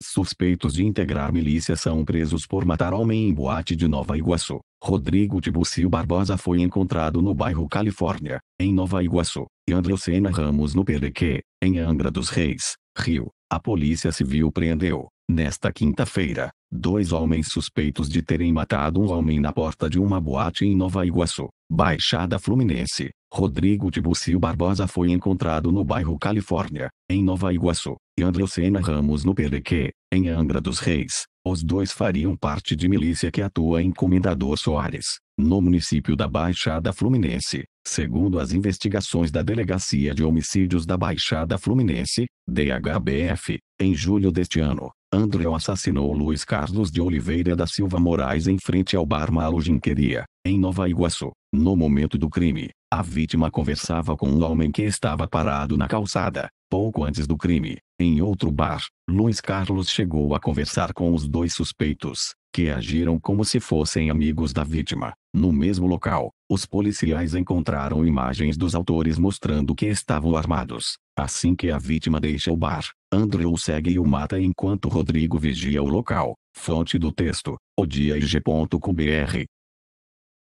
Suspeitos de integrar milícia são presos por matar homem em boate de Nova Iguaçu. Rodrigo Tibúcio Barbosa foi encontrado no bairro Califórnia, em Nova Iguaçu, e Andreucena Ramos no Perequê, em Angra dos Reis, Rio. A Polícia Civil prendeu Nesta quinta-feira, dois homens suspeitos de terem matado um homem na porta de uma boate em Nova Iguaçu, Baixada Fluminense, Rodrigo Tibúcio Barbosa foi encontrado no bairro Califórnia, em Nova Iguaçu, e André Sena Ramos no Perequê, em Angra dos Reis. Os dois fariam parte de milícia que atua em Comendador Soares, no município da Baixada Fluminense. Segundo as investigações da Delegacia de Homicídios da Baixada Fluminense, DHBF, em julho deste ano, Andreu assassinou Luiz Carlos de Oliveira da Silva Moraes em frente ao bar Malu em Nova Iguaçu. No momento do crime, a vítima conversava com um homem que estava parado na calçada. Pouco antes do crime, em outro bar, Luiz Carlos chegou a conversar com os dois suspeitos, que agiram como se fossem amigos da vítima. No mesmo local, os policiais encontraram imagens dos autores mostrando que estavam armados. Assim que a vítima deixa o bar, Andrew segue e o mata enquanto Rodrigo vigia o local. Fonte do texto, odia.com.br